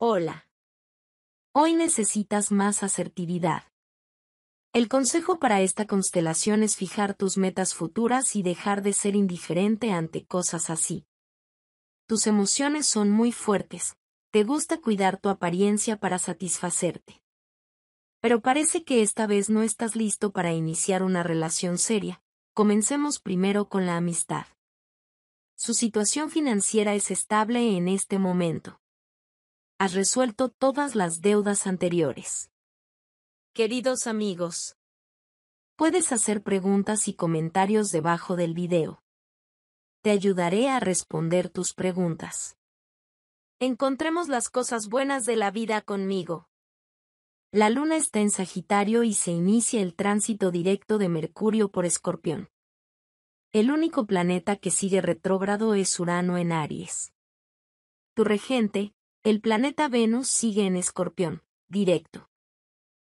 Hola. Hoy necesitas más asertividad. El consejo para esta constelación es fijar tus metas futuras y dejar de ser indiferente ante cosas así. Tus emociones son muy fuertes, te gusta cuidar tu apariencia para satisfacerte. Pero parece que esta vez no estás listo para iniciar una relación seria. Comencemos primero con la amistad. Su situación financiera es estable en este momento has resuelto todas las deudas anteriores. Queridos amigos, puedes hacer preguntas y comentarios debajo del video. Te ayudaré a responder tus preguntas. Encontremos las cosas buenas de la vida conmigo. La luna está en Sagitario y se inicia el tránsito directo de Mercurio por Escorpión. El único planeta que sigue retrógrado es Urano en Aries. Tu regente, el planeta Venus sigue en escorpión, directo.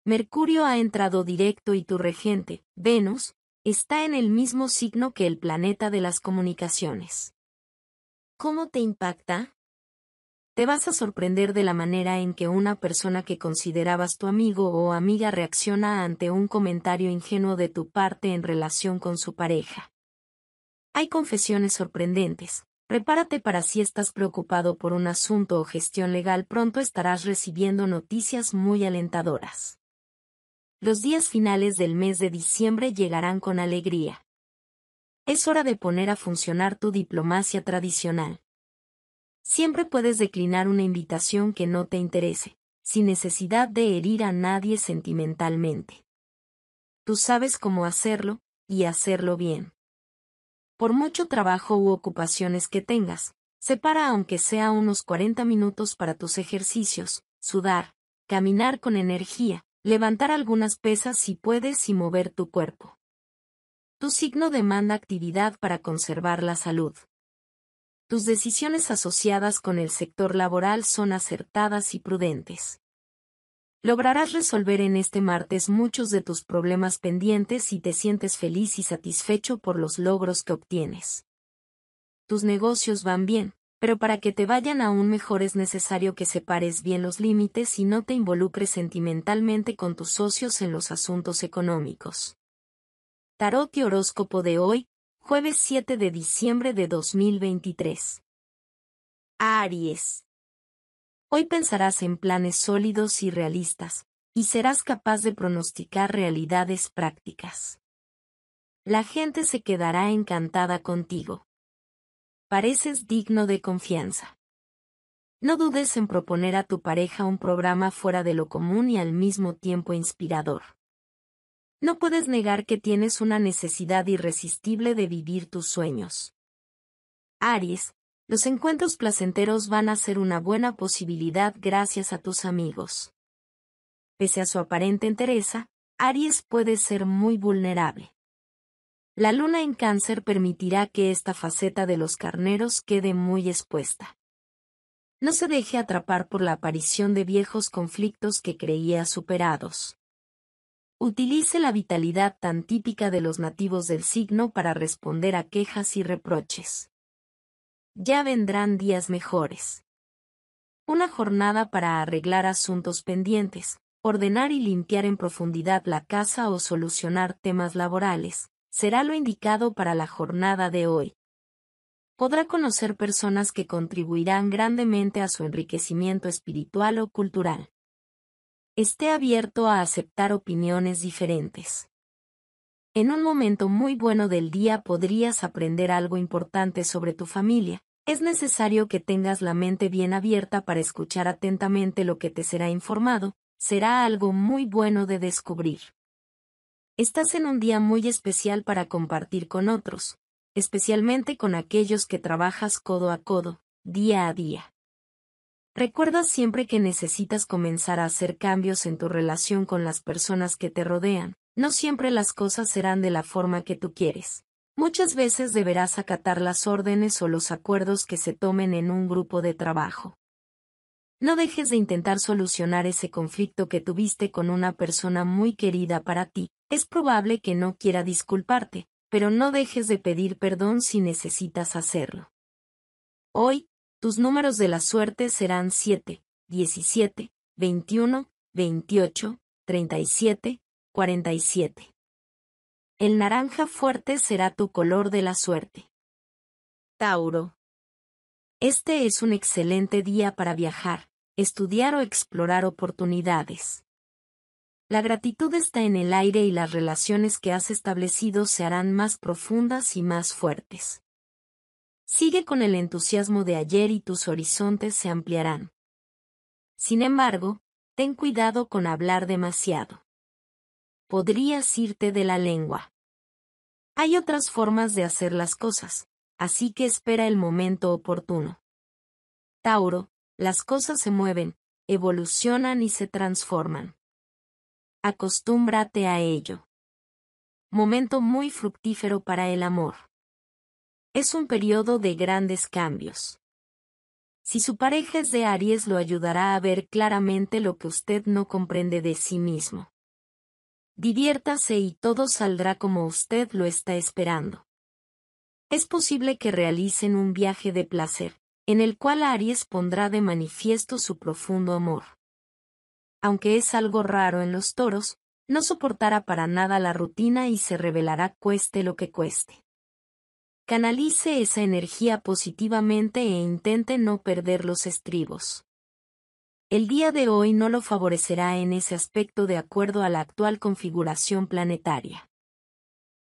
Mercurio ha entrado directo y tu regente, Venus, está en el mismo signo que el planeta de las comunicaciones. ¿Cómo te impacta? Te vas a sorprender de la manera en que una persona que considerabas tu amigo o amiga reacciona ante un comentario ingenuo de tu parte en relación con su pareja. Hay confesiones sorprendentes, Prepárate para si estás preocupado por un asunto o gestión legal pronto estarás recibiendo noticias muy alentadoras. Los días finales del mes de diciembre llegarán con alegría. Es hora de poner a funcionar tu diplomacia tradicional. Siempre puedes declinar una invitación que no te interese, sin necesidad de herir a nadie sentimentalmente. Tú sabes cómo hacerlo, y hacerlo bien. Por mucho trabajo u ocupaciones que tengas, separa aunque sea unos 40 minutos para tus ejercicios, sudar, caminar con energía, levantar algunas pesas si puedes y mover tu cuerpo. Tu signo demanda actividad para conservar la salud. Tus decisiones asociadas con el sector laboral son acertadas y prudentes. Lograrás resolver en este martes muchos de tus problemas pendientes y te sientes feliz y satisfecho por los logros que obtienes. Tus negocios van bien, pero para que te vayan aún mejor es necesario que separes bien los límites y no te involucres sentimentalmente con tus socios en los asuntos económicos. Tarot y horóscopo de hoy, jueves 7 de diciembre de 2023. Aries. Hoy pensarás en planes sólidos y realistas, y serás capaz de pronosticar realidades prácticas. La gente se quedará encantada contigo. Pareces digno de confianza. No dudes en proponer a tu pareja un programa fuera de lo común y al mismo tiempo inspirador. No puedes negar que tienes una necesidad irresistible de vivir tus sueños. Aries, los encuentros placenteros van a ser una buena posibilidad gracias a tus amigos. Pese a su aparente entereza, Aries puede ser muy vulnerable. La luna en cáncer permitirá que esta faceta de los carneros quede muy expuesta. No se deje atrapar por la aparición de viejos conflictos que creía superados. Utilice la vitalidad tan típica de los nativos del signo para responder a quejas y reproches. Ya vendrán días mejores. Una jornada para arreglar asuntos pendientes, ordenar y limpiar en profundidad la casa o solucionar temas laborales, será lo indicado para la jornada de hoy. Podrá conocer personas que contribuirán grandemente a su enriquecimiento espiritual o cultural. Esté abierto a aceptar opiniones diferentes. En un momento muy bueno del día podrías aprender algo importante sobre tu familia, es necesario que tengas la mente bien abierta para escuchar atentamente lo que te será informado, será algo muy bueno de descubrir. Estás en un día muy especial para compartir con otros, especialmente con aquellos que trabajas codo a codo, día a día. Recuerda siempre que necesitas comenzar a hacer cambios en tu relación con las personas que te rodean, no siempre las cosas serán de la forma que tú quieres. Muchas veces deberás acatar las órdenes o los acuerdos que se tomen en un grupo de trabajo. No dejes de intentar solucionar ese conflicto que tuviste con una persona muy querida para ti. Es probable que no quiera disculparte, pero no dejes de pedir perdón si necesitas hacerlo. Hoy, tus números de la suerte serán 7, 17, 21, 28, 37, 47. El naranja fuerte será tu color de la suerte. Tauro. Este es un excelente día para viajar, estudiar o explorar oportunidades. La gratitud está en el aire y las relaciones que has establecido se harán más profundas y más fuertes. Sigue con el entusiasmo de ayer y tus horizontes se ampliarán. Sin embargo, ten cuidado con hablar demasiado podrías irte de la lengua. Hay otras formas de hacer las cosas, así que espera el momento oportuno. Tauro, las cosas se mueven, evolucionan y se transforman. Acostúmbrate a ello. Momento muy fructífero para el amor. Es un periodo de grandes cambios. Si su pareja es de Aries lo ayudará a ver claramente lo que usted no comprende de sí mismo. Diviértase y todo saldrá como usted lo está esperando. Es posible que realicen un viaje de placer, en el cual Aries pondrá de manifiesto su profundo amor. Aunque es algo raro en los toros, no soportará para nada la rutina y se revelará cueste lo que cueste. Canalice esa energía positivamente e intente no perder los estribos. El día de hoy no lo favorecerá en ese aspecto de acuerdo a la actual configuración planetaria.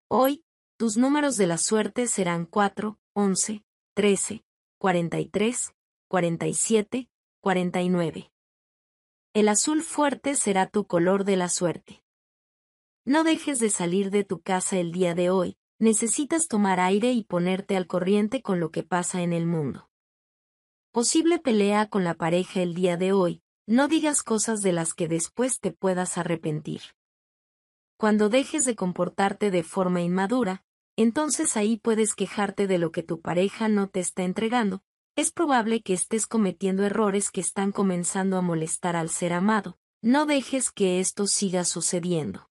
Hoy, tus números de la suerte serán 4, 11, 13, 43, 47, 49. El azul fuerte será tu color de la suerte. No dejes de salir de tu casa el día de hoy, necesitas tomar aire y ponerte al corriente con lo que pasa en el mundo. Posible pelea con la pareja el día de hoy, no digas cosas de las que después te puedas arrepentir. Cuando dejes de comportarte de forma inmadura, entonces ahí puedes quejarte de lo que tu pareja no te está entregando, es probable que estés cometiendo errores que están comenzando a molestar al ser amado, no dejes que esto siga sucediendo.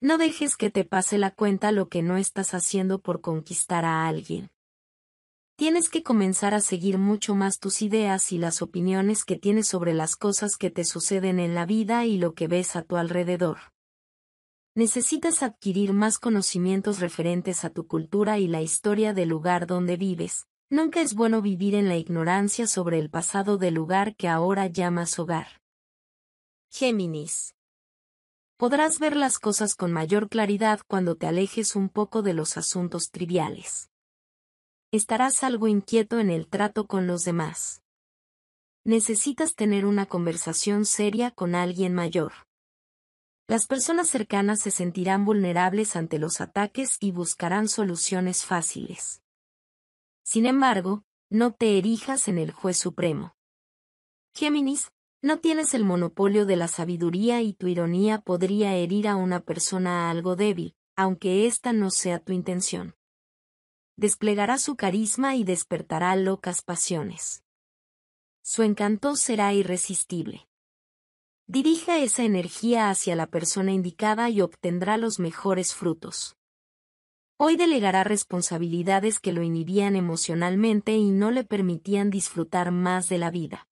No dejes que te pase la cuenta lo que no estás haciendo por conquistar a alguien. Tienes que comenzar a seguir mucho más tus ideas y las opiniones que tienes sobre las cosas que te suceden en la vida y lo que ves a tu alrededor. Necesitas adquirir más conocimientos referentes a tu cultura y la historia del lugar donde vives. Nunca es bueno vivir en la ignorancia sobre el pasado del lugar que ahora llamas hogar. Géminis. Podrás ver las cosas con mayor claridad cuando te alejes un poco de los asuntos triviales estarás algo inquieto en el trato con los demás. Necesitas tener una conversación seria con alguien mayor. Las personas cercanas se sentirán vulnerables ante los ataques y buscarán soluciones fáciles. Sin embargo, no te erijas en el juez supremo. Géminis, no tienes el monopolio de la sabiduría y tu ironía podría herir a una persona algo débil, aunque esta no sea tu intención desplegará su carisma y despertará locas pasiones. Su encanto será irresistible. Dirija esa energía hacia la persona indicada y obtendrá los mejores frutos. Hoy delegará responsabilidades que lo inhibían emocionalmente y no le permitían disfrutar más de la vida.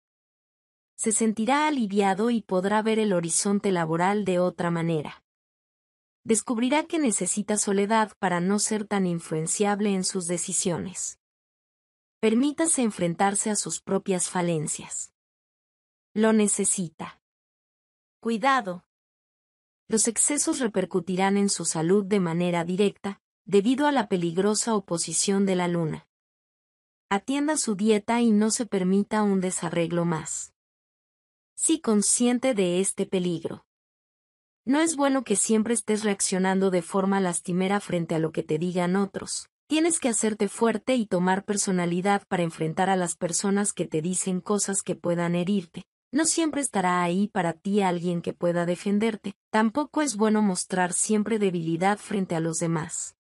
Se sentirá aliviado y podrá ver el horizonte laboral de otra manera descubrirá que necesita soledad para no ser tan influenciable en sus decisiones. Permítase enfrentarse a sus propias falencias. Lo necesita. Cuidado. Los excesos repercutirán en su salud de manera directa, debido a la peligrosa oposición de la luna. Atienda su dieta y no se permita un desarreglo más. Si consciente de este peligro no es bueno que siempre estés reaccionando de forma lastimera frente a lo que te digan otros. Tienes que hacerte fuerte y tomar personalidad para enfrentar a las personas que te dicen cosas que puedan herirte. No siempre estará ahí para ti alguien que pueda defenderte. Tampoco es bueno mostrar siempre debilidad frente a los demás.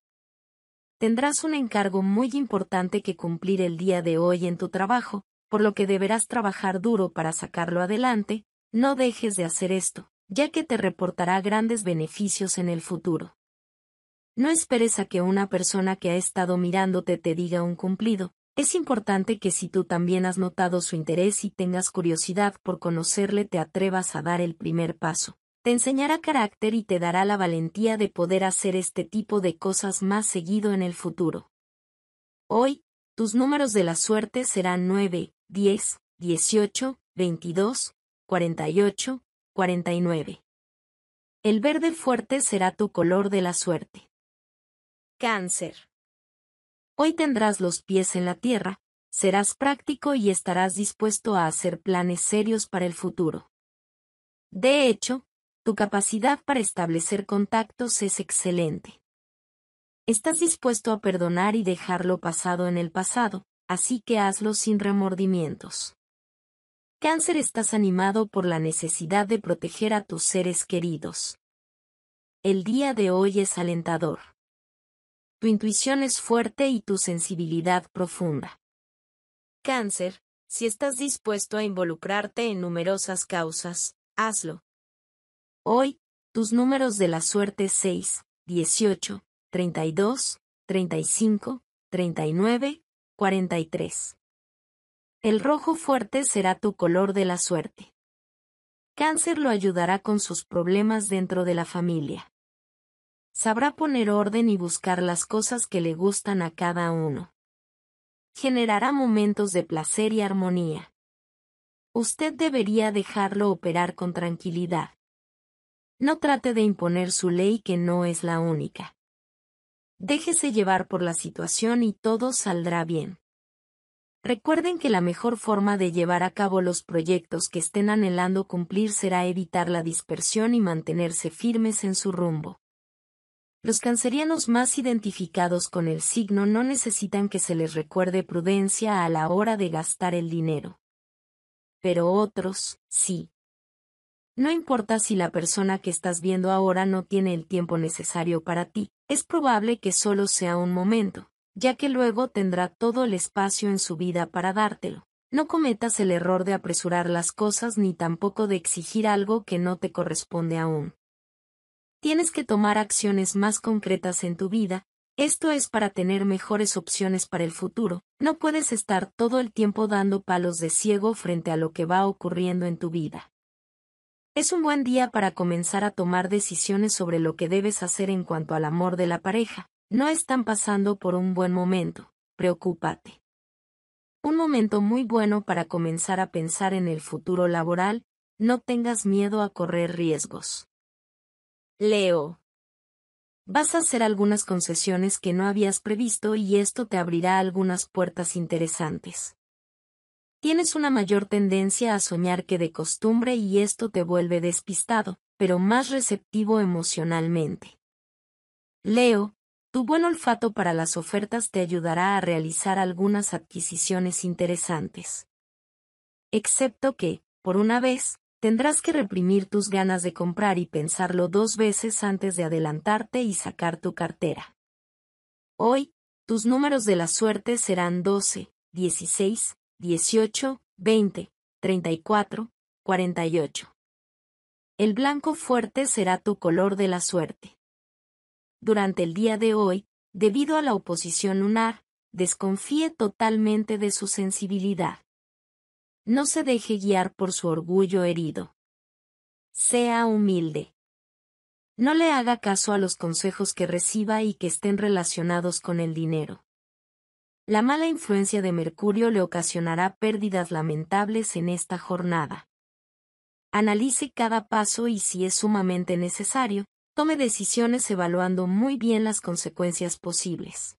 Tendrás un encargo muy importante que cumplir el día de hoy en tu trabajo, por lo que deberás trabajar duro para sacarlo adelante. No dejes de hacer esto ya que te reportará grandes beneficios en el futuro. No esperes a que una persona que ha estado mirándote te diga un cumplido. Es importante que si tú también has notado su interés y tengas curiosidad por conocerle te atrevas a dar el primer paso. Te enseñará carácter y te dará la valentía de poder hacer este tipo de cosas más seguido en el futuro. Hoy, tus números de la suerte serán 9, 10, 18, 22, 48, 49. El verde fuerte será tu color de la suerte. Cáncer. Hoy tendrás los pies en la tierra, serás práctico y estarás dispuesto a hacer planes serios para el futuro. De hecho, tu capacidad para establecer contactos es excelente. Estás dispuesto a perdonar y dejar lo pasado en el pasado, así que hazlo sin remordimientos. Cáncer estás animado por la necesidad de proteger a tus seres queridos. El día de hoy es alentador. Tu intuición es fuerte y tu sensibilidad profunda. Cáncer, si estás dispuesto a involucrarte en numerosas causas, hazlo. Hoy, tus números de la suerte 6, 18, 32, 35, 39, 43. El rojo fuerte será tu color de la suerte. Cáncer lo ayudará con sus problemas dentro de la familia. Sabrá poner orden y buscar las cosas que le gustan a cada uno. Generará momentos de placer y armonía. Usted debería dejarlo operar con tranquilidad. No trate de imponer su ley que no es la única. Déjese llevar por la situación y todo saldrá bien. Recuerden que la mejor forma de llevar a cabo los proyectos que estén anhelando cumplir será evitar la dispersión y mantenerse firmes en su rumbo. Los cancerianos más identificados con el signo no necesitan que se les recuerde prudencia a la hora de gastar el dinero. Pero otros, sí. No importa si la persona que estás viendo ahora no tiene el tiempo necesario para ti, es probable que solo sea un momento, ya que luego tendrá todo el espacio en su vida para dártelo. No cometas el error de apresurar las cosas ni tampoco de exigir algo que no te corresponde aún. Tienes que tomar acciones más concretas en tu vida, esto es para tener mejores opciones para el futuro, no puedes estar todo el tiempo dando palos de ciego frente a lo que va ocurriendo en tu vida. Es un buen día para comenzar a tomar decisiones sobre lo que debes hacer en cuanto al amor de la pareja, no están pasando por un buen momento, preocúpate. Un momento muy bueno para comenzar a pensar en el futuro laboral, no tengas miedo a correr riesgos. Leo. Vas a hacer algunas concesiones que no habías previsto y esto te abrirá algunas puertas interesantes. Tienes una mayor tendencia a soñar que de costumbre y esto te vuelve despistado, pero más receptivo emocionalmente. Leo, tu buen olfato para las ofertas te ayudará a realizar algunas adquisiciones interesantes. Excepto que, por una vez, tendrás que reprimir tus ganas de comprar y pensarlo dos veces antes de adelantarte y sacar tu cartera. Hoy, tus números de la suerte serán 12, 16, 18, 20, 34, 48. El blanco fuerte será tu color de la suerte durante el día de hoy, debido a la oposición lunar, desconfíe totalmente de su sensibilidad. No se deje guiar por su orgullo herido. Sea humilde. No le haga caso a los consejos que reciba y que estén relacionados con el dinero. La mala influencia de Mercurio le ocasionará pérdidas lamentables en esta jornada. Analice cada paso y si es sumamente necesario, Tome decisiones evaluando muy bien las consecuencias posibles.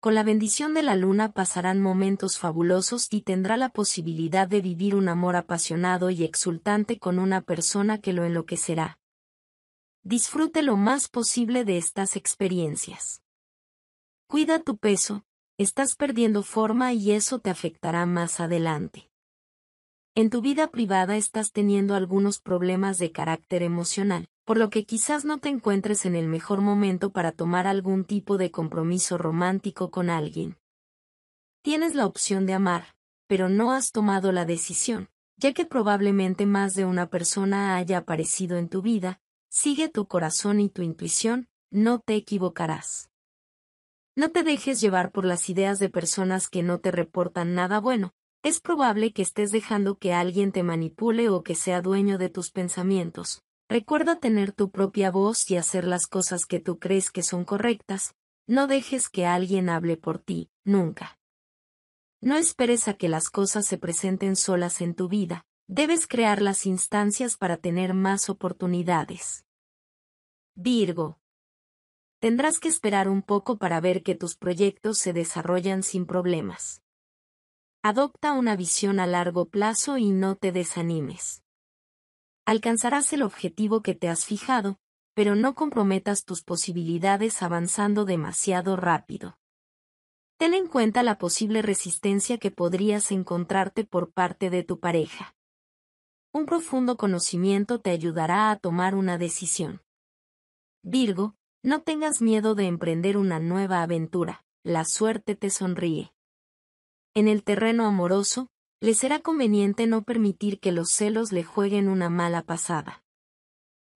Con la bendición de la luna pasarán momentos fabulosos y tendrá la posibilidad de vivir un amor apasionado y exultante con una persona que lo enloquecerá. Disfrute lo más posible de estas experiencias. Cuida tu peso, estás perdiendo forma y eso te afectará más adelante. En tu vida privada estás teniendo algunos problemas de carácter emocional por lo que quizás no te encuentres en el mejor momento para tomar algún tipo de compromiso romántico con alguien. Tienes la opción de amar, pero no has tomado la decisión, ya que probablemente más de una persona haya aparecido en tu vida, sigue tu corazón y tu intuición, no te equivocarás. No te dejes llevar por las ideas de personas que no te reportan nada bueno, es probable que estés dejando que alguien te manipule o que sea dueño de tus pensamientos, Recuerda tener tu propia voz y hacer las cosas que tú crees que son correctas. No dejes que alguien hable por ti, nunca. No esperes a que las cosas se presenten solas en tu vida, debes crear las instancias para tener más oportunidades. Virgo. Tendrás que esperar un poco para ver que tus proyectos se desarrollan sin problemas. Adopta una visión a largo plazo y no te desanimes. Alcanzarás el objetivo que te has fijado, pero no comprometas tus posibilidades avanzando demasiado rápido. Ten en cuenta la posible resistencia que podrías encontrarte por parte de tu pareja. Un profundo conocimiento te ayudará a tomar una decisión. Virgo, no tengas miedo de emprender una nueva aventura, la suerte te sonríe. En el terreno amoroso, le será conveniente no permitir que los celos le jueguen una mala pasada.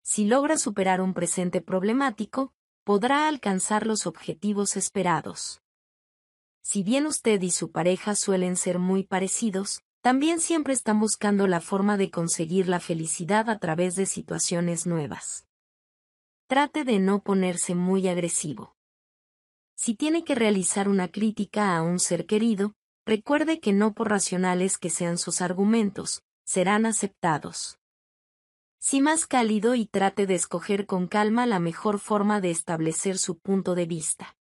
Si logra superar un presente problemático, podrá alcanzar los objetivos esperados. Si bien usted y su pareja suelen ser muy parecidos, también siempre están buscando la forma de conseguir la felicidad a través de situaciones nuevas. Trate de no ponerse muy agresivo. Si tiene que realizar una crítica a un ser querido, Recuerde que no por racionales que sean sus argumentos, serán aceptados. Si más cálido y trate de escoger con calma la mejor forma de establecer su punto de vista.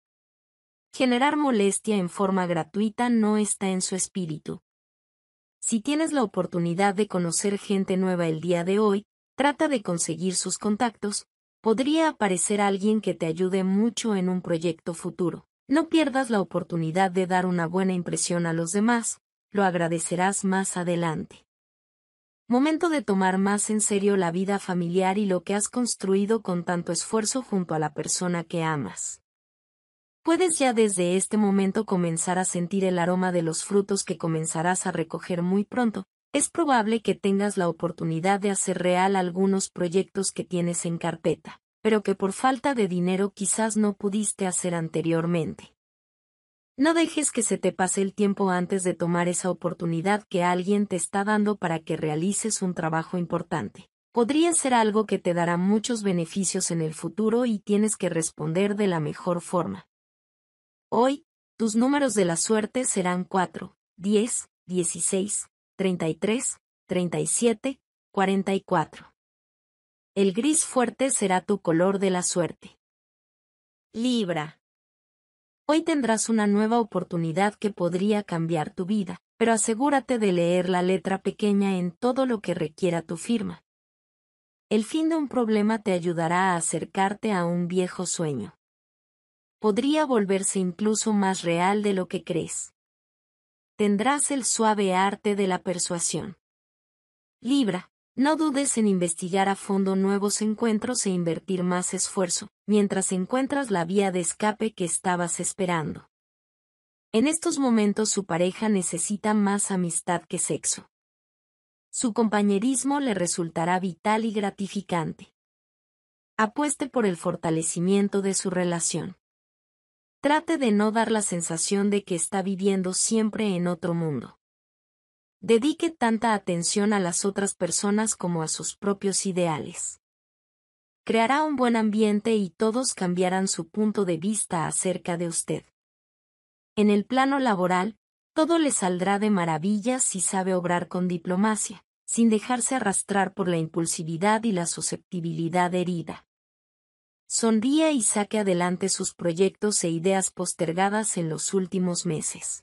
Generar molestia en forma gratuita no está en su espíritu. Si tienes la oportunidad de conocer gente nueva el día de hoy, trata de conseguir sus contactos, podría aparecer alguien que te ayude mucho en un proyecto futuro. No pierdas la oportunidad de dar una buena impresión a los demás, lo agradecerás más adelante. Momento de tomar más en serio la vida familiar y lo que has construido con tanto esfuerzo junto a la persona que amas. Puedes ya desde este momento comenzar a sentir el aroma de los frutos que comenzarás a recoger muy pronto. Es probable que tengas la oportunidad de hacer real algunos proyectos que tienes en carpeta pero que por falta de dinero quizás no pudiste hacer anteriormente. No dejes que se te pase el tiempo antes de tomar esa oportunidad que alguien te está dando para que realices un trabajo importante. Podría ser algo que te dará muchos beneficios en el futuro y tienes que responder de la mejor forma. Hoy, tus números de la suerte serán 4, 10, 16, 33, 37, 44. El gris fuerte será tu color de la suerte. Libra. Hoy tendrás una nueva oportunidad que podría cambiar tu vida, pero asegúrate de leer la letra pequeña en todo lo que requiera tu firma. El fin de un problema te ayudará a acercarte a un viejo sueño. Podría volverse incluso más real de lo que crees. Tendrás el suave arte de la persuasión. Libra, no dudes en investigar a fondo nuevos encuentros e invertir más esfuerzo, mientras encuentras la vía de escape que estabas esperando. En estos momentos su pareja necesita más amistad que sexo. Su compañerismo le resultará vital y gratificante. Apueste por el fortalecimiento de su relación. Trate de no dar la sensación de que está viviendo siempre en otro mundo. Dedique tanta atención a las otras personas como a sus propios ideales. Creará un buen ambiente y todos cambiarán su punto de vista acerca de usted. En el plano laboral, todo le saldrá de maravilla si sabe obrar con diplomacia, sin dejarse arrastrar por la impulsividad y la susceptibilidad herida. Sonría y saque adelante sus proyectos e ideas postergadas en los últimos meses.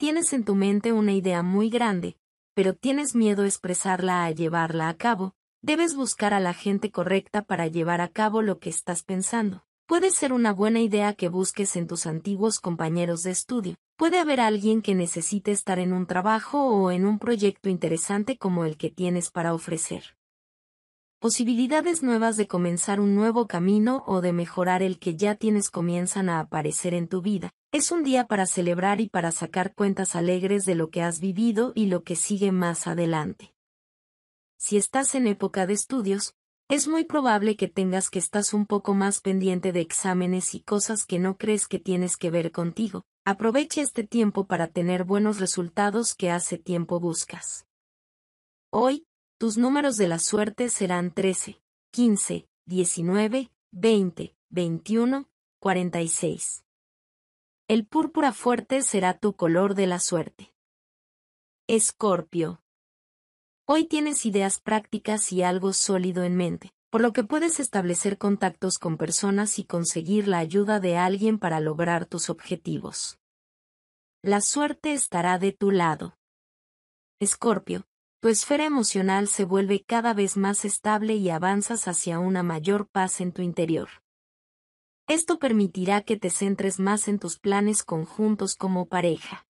Tienes en tu mente una idea muy grande, pero tienes miedo expresarla a llevarla a cabo, debes buscar a la gente correcta para llevar a cabo lo que estás pensando. Puede ser una buena idea que busques en tus antiguos compañeros de estudio. Puede haber alguien que necesite estar en un trabajo o en un proyecto interesante como el que tienes para ofrecer. Posibilidades nuevas de comenzar un nuevo camino o de mejorar el que ya tienes comienzan a aparecer en tu vida. Es un día para celebrar y para sacar cuentas alegres de lo que has vivido y lo que sigue más adelante. Si estás en época de estudios, es muy probable que tengas que estás un poco más pendiente de exámenes y cosas que no crees que tienes que ver contigo. Aproveche este tiempo para tener buenos resultados que hace tiempo buscas. Hoy, tus números de la suerte serán 13, 15, 19, 20, 21, 46. El púrpura fuerte será tu color de la suerte. Escorpio. Hoy tienes ideas prácticas y algo sólido en mente, por lo que puedes establecer contactos con personas y conseguir la ayuda de alguien para lograr tus objetivos. La suerte estará de tu lado. Escorpio, tu esfera emocional se vuelve cada vez más estable y avanzas hacia una mayor paz en tu interior. Esto permitirá que te centres más en tus planes conjuntos como pareja.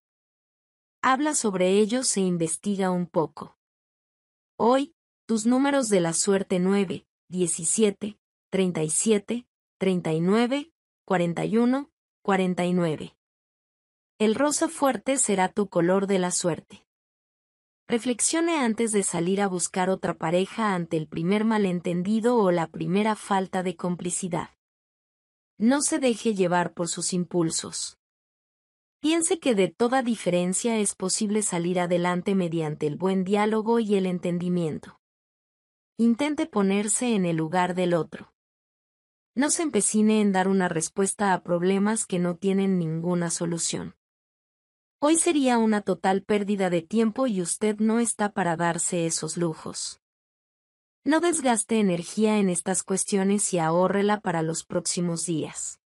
Habla sobre ellos e investiga un poco. Hoy, tus números de la suerte 9, 17, 37, 39, 41, 49. El rosa fuerte será tu color de la suerte. Reflexione antes de salir a buscar otra pareja ante el primer malentendido o la primera falta de complicidad. No se deje llevar por sus impulsos. Piense que de toda diferencia es posible salir adelante mediante el buen diálogo y el entendimiento. Intente ponerse en el lugar del otro. No se empecine en dar una respuesta a problemas que no tienen ninguna solución. Hoy sería una total pérdida de tiempo y usted no está para darse esos lujos. No desgaste energía en estas cuestiones y ahórrela para los próximos días.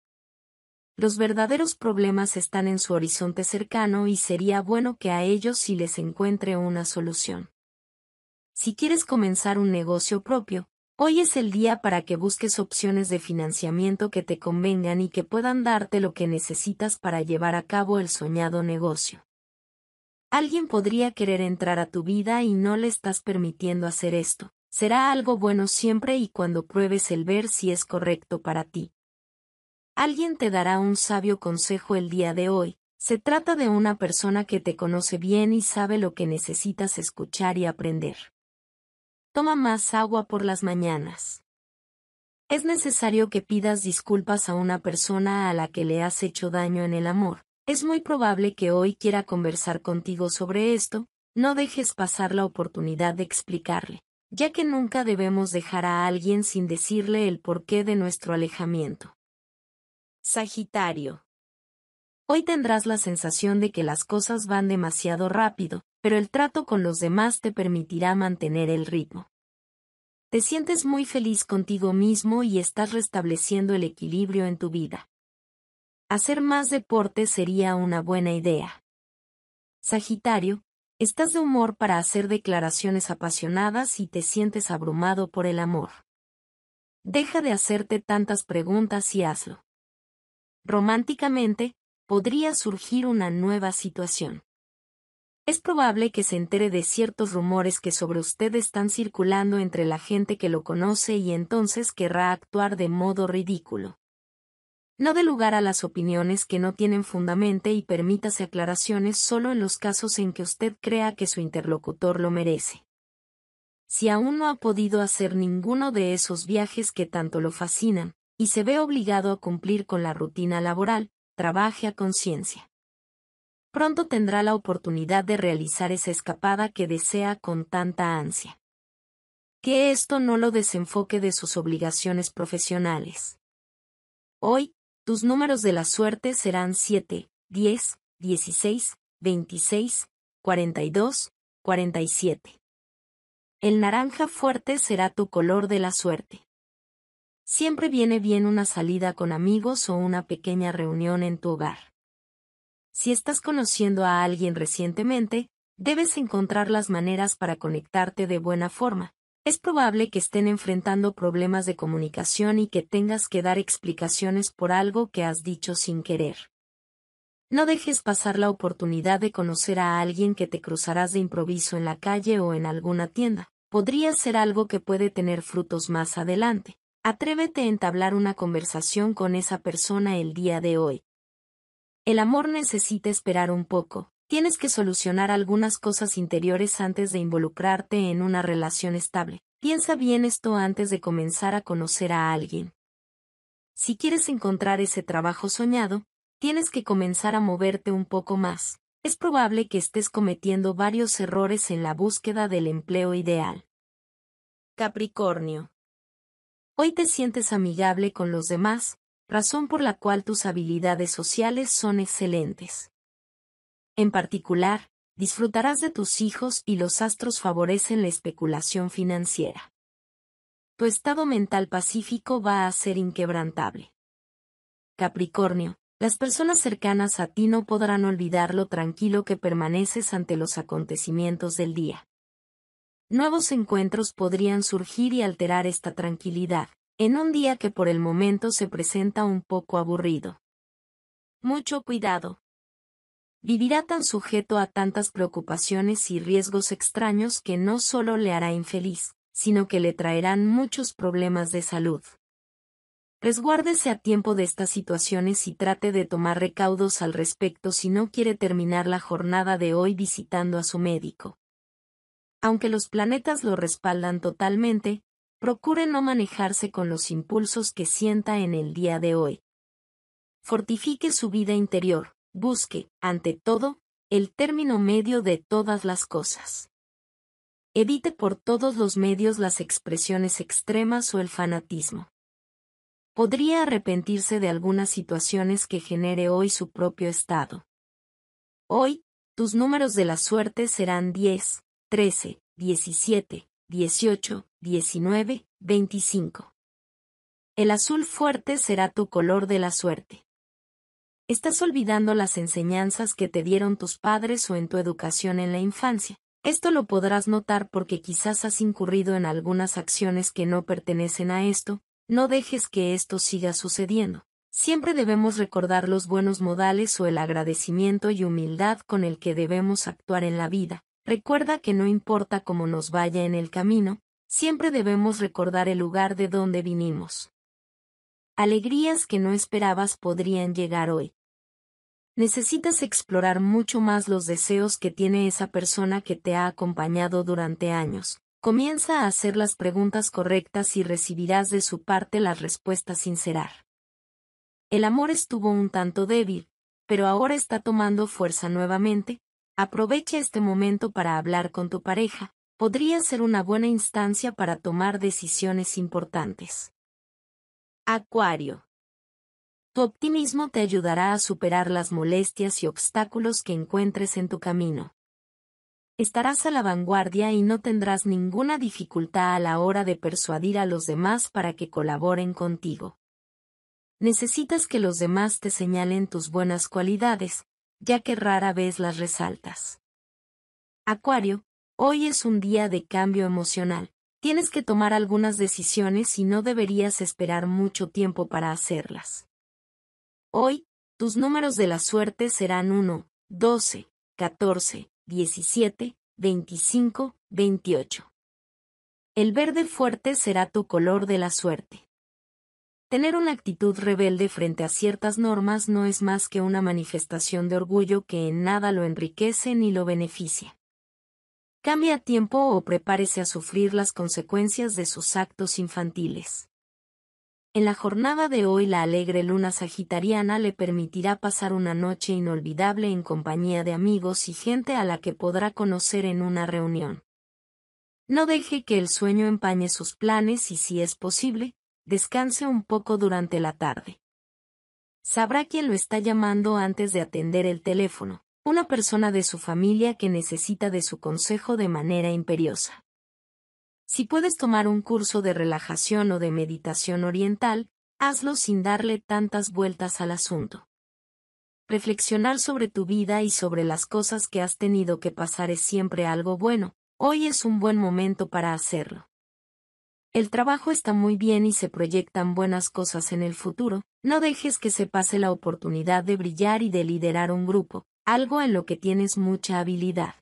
Los verdaderos problemas están en su horizonte cercano y sería bueno que a ellos sí les encuentre una solución. Si quieres comenzar un negocio propio, Hoy es el día para que busques opciones de financiamiento que te convengan y que puedan darte lo que necesitas para llevar a cabo el soñado negocio. Alguien podría querer entrar a tu vida y no le estás permitiendo hacer esto. Será algo bueno siempre y cuando pruebes el ver si es correcto para ti. Alguien te dará un sabio consejo el día de hoy. Se trata de una persona que te conoce bien y sabe lo que necesitas escuchar y aprender. Toma más agua por las mañanas. Es necesario que pidas disculpas a una persona a la que le has hecho daño en el amor. Es muy probable que hoy quiera conversar contigo sobre esto, no dejes pasar la oportunidad de explicarle, ya que nunca debemos dejar a alguien sin decirle el porqué de nuestro alejamiento. Sagitario. Hoy tendrás la sensación de que las cosas van demasiado rápido, pero el trato con los demás te permitirá mantener el ritmo. Te sientes muy feliz contigo mismo y estás restableciendo el equilibrio en tu vida. Hacer más deporte sería una buena idea. Sagitario, estás de humor para hacer declaraciones apasionadas y te sientes abrumado por el amor. Deja de hacerte tantas preguntas y hazlo. Románticamente, podría surgir una nueva situación. Es probable que se entere de ciertos rumores que sobre usted están circulando entre la gente que lo conoce y entonces querrá actuar de modo ridículo. No dé lugar a las opiniones que no tienen fundamento y permítase aclaraciones solo en los casos en que usted crea que su interlocutor lo merece. Si aún no ha podido hacer ninguno de esos viajes que tanto lo fascinan, y se ve obligado a cumplir con la rutina laboral, trabaje a conciencia. Pronto tendrá la oportunidad de realizar esa escapada que desea con tanta ansia. Que esto no lo desenfoque de sus obligaciones profesionales. Hoy, tus números de la suerte serán 7, 10, 16, 26, 42, 47. El naranja fuerte será tu color de la suerte. Siempre viene bien una salida con amigos o una pequeña reunión en tu hogar. Si estás conociendo a alguien recientemente, debes encontrar las maneras para conectarte de buena forma. Es probable que estén enfrentando problemas de comunicación y que tengas que dar explicaciones por algo que has dicho sin querer. No dejes pasar la oportunidad de conocer a alguien que te cruzarás de improviso en la calle o en alguna tienda. Podría ser algo que puede tener frutos más adelante. Atrévete a entablar una conversación con esa persona el día de hoy. El amor necesita esperar un poco. Tienes que solucionar algunas cosas interiores antes de involucrarte en una relación estable. Piensa bien esto antes de comenzar a conocer a alguien. Si quieres encontrar ese trabajo soñado, tienes que comenzar a moverte un poco más. Es probable que estés cometiendo varios errores en la búsqueda del empleo ideal. Capricornio Hoy te sientes amigable con los demás, razón por la cual tus habilidades sociales son excelentes. En particular, disfrutarás de tus hijos y los astros favorecen la especulación financiera. Tu estado mental pacífico va a ser inquebrantable. Capricornio, las personas cercanas a ti no podrán olvidar lo tranquilo que permaneces ante los acontecimientos del día. Nuevos encuentros podrían surgir y alterar esta tranquilidad, en un día que por el momento se presenta un poco aburrido. Mucho cuidado. Vivirá tan sujeto a tantas preocupaciones y riesgos extraños que no solo le hará infeliz, sino que le traerán muchos problemas de salud. Resguárdese a tiempo de estas situaciones y trate de tomar recaudos al respecto si no quiere terminar la jornada de hoy visitando a su médico aunque los planetas lo respaldan totalmente, procure no manejarse con los impulsos que sienta en el día de hoy. Fortifique su vida interior, busque, ante todo, el término medio de todas las cosas. Evite por todos los medios las expresiones extremas o el fanatismo. Podría arrepentirse de algunas situaciones que genere hoy su propio estado. Hoy, tus números de la suerte serán 10, 13, 17, 18, 19, 25. El azul fuerte será tu color de la suerte. Estás olvidando las enseñanzas que te dieron tus padres o en tu educación en la infancia. Esto lo podrás notar porque quizás has incurrido en algunas acciones que no pertenecen a esto, no dejes que esto siga sucediendo. Siempre debemos recordar los buenos modales o el agradecimiento y humildad con el que debemos actuar en la vida, Recuerda que no importa cómo nos vaya en el camino, siempre debemos recordar el lugar de donde vinimos. Alegrías que no esperabas podrían llegar hoy. Necesitas explorar mucho más los deseos que tiene esa persona que te ha acompañado durante años. Comienza a hacer las preguntas correctas y recibirás de su parte las respuestas sincerar. El amor estuvo un tanto débil, pero ahora está tomando fuerza nuevamente, Aprovecha este momento para hablar con tu pareja, podría ser una buena instancia para tomar decisiones importantes. Acuario. Tu optimismo te ayudará a superar las molestias y obstáculos que encuentres en tu camino. Estarás a la vanguardia y no tendrás ninguna dificultad a la hora de persuadir a los demás para que colaboren contigo. Necesitas que los demás te señalen tus buenas cualidades, ya que rara vez las resaltas. Acuario, hoy es un día de cambio emocional. Tienes que tomar algunas decisiones y no deberías esperar mucho tiempo para hacerlas. Hoy, tus números de la suerte serán 1, 12, 14, 17, 25, 28. El verde fuerte será tu color de la suerte. Tener una actitud rebelde frente a ciertas normas no es más que una manifestación de orgullo que en nada lo enriquece ni lo beneficia. Cambia tiempo o prepárese a sufrir las consecuencias de sus actos infantiles. En la jornada de hoy la alegre luna sagitariana le permitirá pasar una noche inolvidable en compañía de amigos y gente a la que podrá conocer en una reunión. No deje que el sueño empañe sus planes y si es posible, descanse un poco durante la tarde. Sabrá quién lo está llamando antes de atender el teléfono, una persona de su familia que necesita de su consejo de manera imperiosa. Si puedes tomar un curso de relajación o de meditación oriental, hazlo sin darle tantas vueltas al asunto. Reflexionar sobre tu vida y sobre las cosas que has tenido que pasar es siempre algo bueno, hoy es un buen momento para hacerlo. El trabajo está muy bien y se proyectan buenas cosas en el futuro, no dejes que se pase la oportunidad de brillar y de liderar un grupo, algo en lo que tienes mucha habilidad.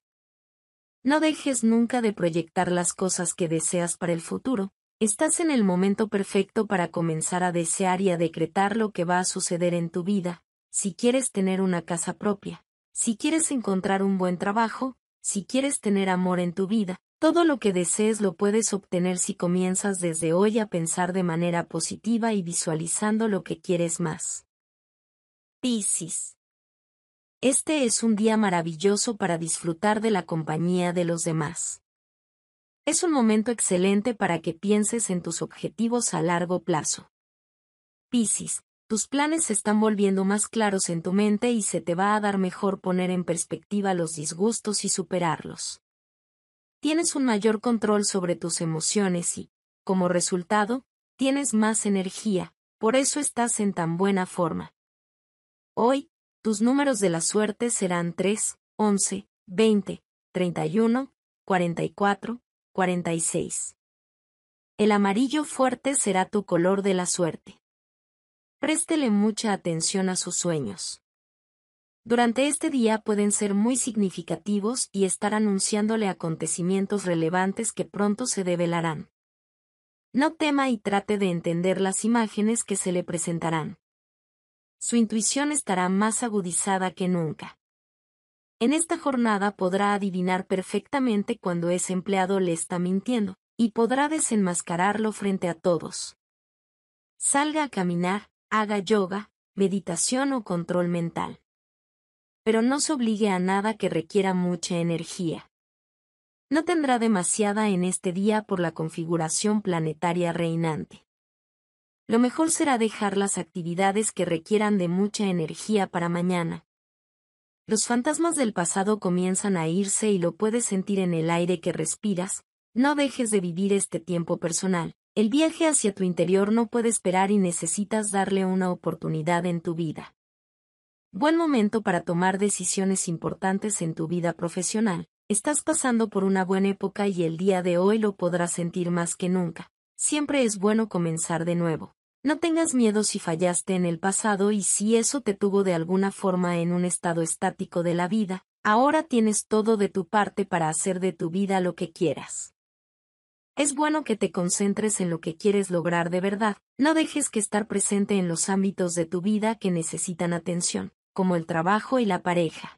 No dejes nunca de proyectar las cosas que deseas para el futuro, estás en el momento perfecto para comenzar a desear y a decretar lo que va a suceder en tu vida, si quieres tener una casa propia, si quieres encontrar un buen trabajo, si quieres tener amor en tu vida, todo lo que desees lo puedes obtener si comienzas desde hoy a pensar de manera positiva y visualizando lo que quieres más. Piscis. Este es un día maravilloso para disfrutar de la compañía de los demás. Es un momento excelente para que pienses en tus objetivos a largo plazo. Piscis, tus planes se están volviendo más claros en tu mente y se te va a dar mejor poner en perspectiva los disgustos y superarlos tienes un mayor control sobre tus emociones y, como resultado, tienes más energía, por eso estás en tan buena forma. Hoy, tus números de la suerte serán 3, 11, 20, 31, 44, 46. El amarillo fuerte será tu color de la suerte. Préstele mucha atención a sus sueños. Durante este día pueden ser muy significativos y estar anunciándole acontecimientos relevantes que pronto se develarán. No tema y trate de entender las imágenes que se le presentarán. Su intuición estará más agudizada que nunca. En esta jornada podrá adivinar perfectamente cuando ese empleado le está mintiendo, y podrá desenmascararlo frente a todos. Salga a caminar, haga yoga, meditación o control mental pero no se obligue a nada que requiera mucha energía. No tendrá demasiada en este día por la configuración planetaria reinante. Lo mejor será dejar las actividades que requieran de mucha energía para mañana. Los fantasmas del pasado comienzan a irse y lo puedes sentir en el aire que respiras, no dejes de vivir este tiempo personal. El viaje hacia tu interior no puede esperar y necesitas darle una oportunidad en tu vida. Buen momento para tomar decisiones importantes en tu vida profesional. Estás pasando por una buena época y el día de hoy lo podrás sentir más que nunca. Siempre es bueno comenzar de nuevo. No tengas miedo si fallaste en el pasado y si eso te tuvo de alguna forma en un estado estático de la vida, ahora tienes todo de tu parte para hacer de tu vida lo que quieras. Es bueno que te concentres en lo que quieres lograr de verdad, no dejes que estar presente en los ámbitos de tu vida que necesitan atención como el trabajo y la pareja.